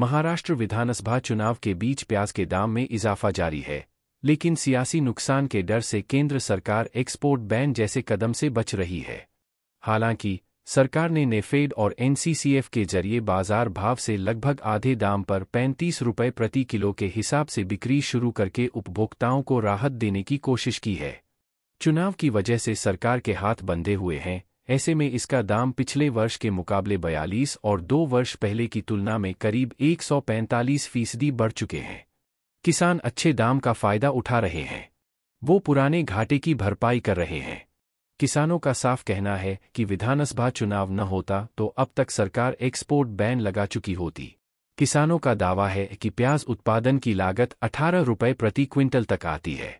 महाराष्ट्र विधानसभा चुनाव के बीच प्याज के दाम में इजाफा जारी है लेकिन सियासी नुकसान के डर से केंद्र सरकार एक्सपोर्ट बैन जैसे कदम से बच रही है हालांकि सरकार ने नेफेड और एनसीसीएफ के जरिए बाजार भाव से लगभग आधे दाम पर पैंतीस रुपये प्रति किलो के हिसाब से बिक्री शुरू करके उपभोक्ताओं को राहत देने की कोशिश की है चुनाव की वजह से सरकार के हाथ बंधे हुए हैं ऐसे में इसका दाम पिछले वर्ष के मुकाबले बयालीस और दो वर्ष पहले की तुलना में करीब 145 फीसदी बढ़ चुके हैं किसान अच्छे दाम का फायदा उठा रहे हैं वो पुराने घाटे की भरपाई कर रहे हैं किसानों का साफ कहना है कि विधानसभा चुनाव न होता तो अब तक सरकार एक्सपोर्ट बैन लगा चुकी होती किसानों का दावा है कि प्याज उत्पादन की लागत अठारह रुपये प्रति क्विंटल तक आती है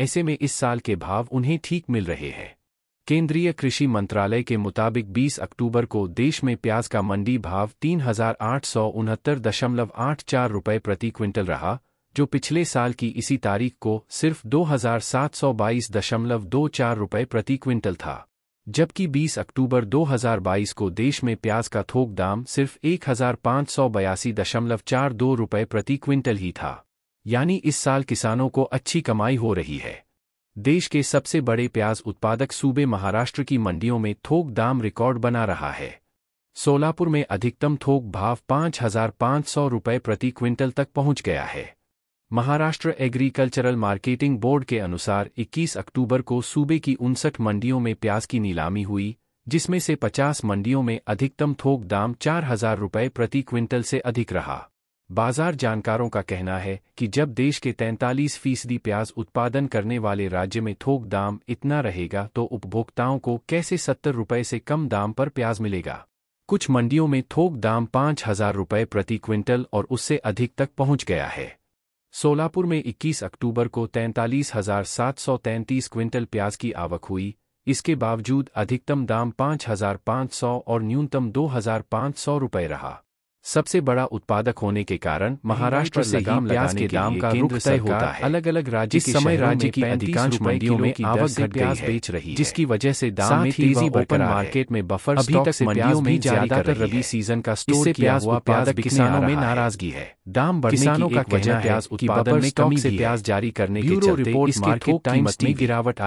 ऐसे में इस साल के भाव उन्हें ठीक मिल रहे हैं केंद्रीय कृषि मंत्रालय के मुताबिक 20 अक्टूबर को देश में प्याज का मंडी भाव तीन हजार आठ सौ उनहत्तर दशमलव आठ चार रुपये प्रति क्विंटल रहा जो पिछले साल की इसी तारीख को सिर्फ दो हजार सात सौ बाईस दशमलव दो चार रुपये प्रति क्विंटल था जबकि 20 अक्टूबर 2022 को देश में प्याज का थोक दाम सिर्फ एक हजार पाँच सौ बयासी दशमलव चार दो रुपये प्रति क्विंटल ही था यानी इस साल किसानों को अच्छी कमाई हो रही है देश के सबसे बड़े प्याज उत्पादक सूबे महाराष्ट्र की मंडियों में थोक दाम रिकॉर्ड बना रहा है सोलापुर में अधिकतम थोक भाव पाँच हजार पाँच सौ रुपये प्रति क्विंटल तक पहुंच गया है महाराष्ट्र एग्रीकल्चरल मार्केटिंग बोर्ड के अनुसार 21 अक्टूबर को सूबे की उनसठ मंडियों में प्याज की नीलामी हुई जिसमें से 50 मंडियों में अधिकतम थोक दाम चार हजार रुपये प्रति क्विंटल से अधिक रहा बाजार जानकारों का कहना है कि जब देश के 43 फीसदी प्याज उत्पादन करने वाले राज्य में थोक दाम इतना रहेगा तो उपभोक्ताओं को कैसे सत्तर रुपये से कम दाम पर प्याज मिलेगा कुछ मंडियों में थोक दाम पाँच हजार रुपये प्रति क्विंटल और उससे अधिक तक पहुंच गया है सोलापुर में 21 अक्टूबर को तैंतालीस हजार सात सौ तैंतीस क्विंटल प्याज की आवक हुई इसके बावजूद अधिकतम दाम पाँच हजार पाँच सौ और न्यूनतम दो हजार पाँच सौ रुपये रहा सबसे बड़ा उत्पादक होने के कारण महाराष्ट्र से ही लगाने के दाम का रुख तय होता है अलग अलग राज्य के समय राज्य की अधिकांश मंडियों में आवक घट गई है बेच रही है जिसकी वजह से दाम में तेजी ओपन मार्केट में बफर अभी तक मंडियों में ज्यादातर रबी सीजन का स्टोर किया हुआ प्याज किसानों में नाराजगी है दाम बढ़ने का एक वजह प्याज उत्पादन में कमी से प्याज जारी करने की चलते इसके में गिरावट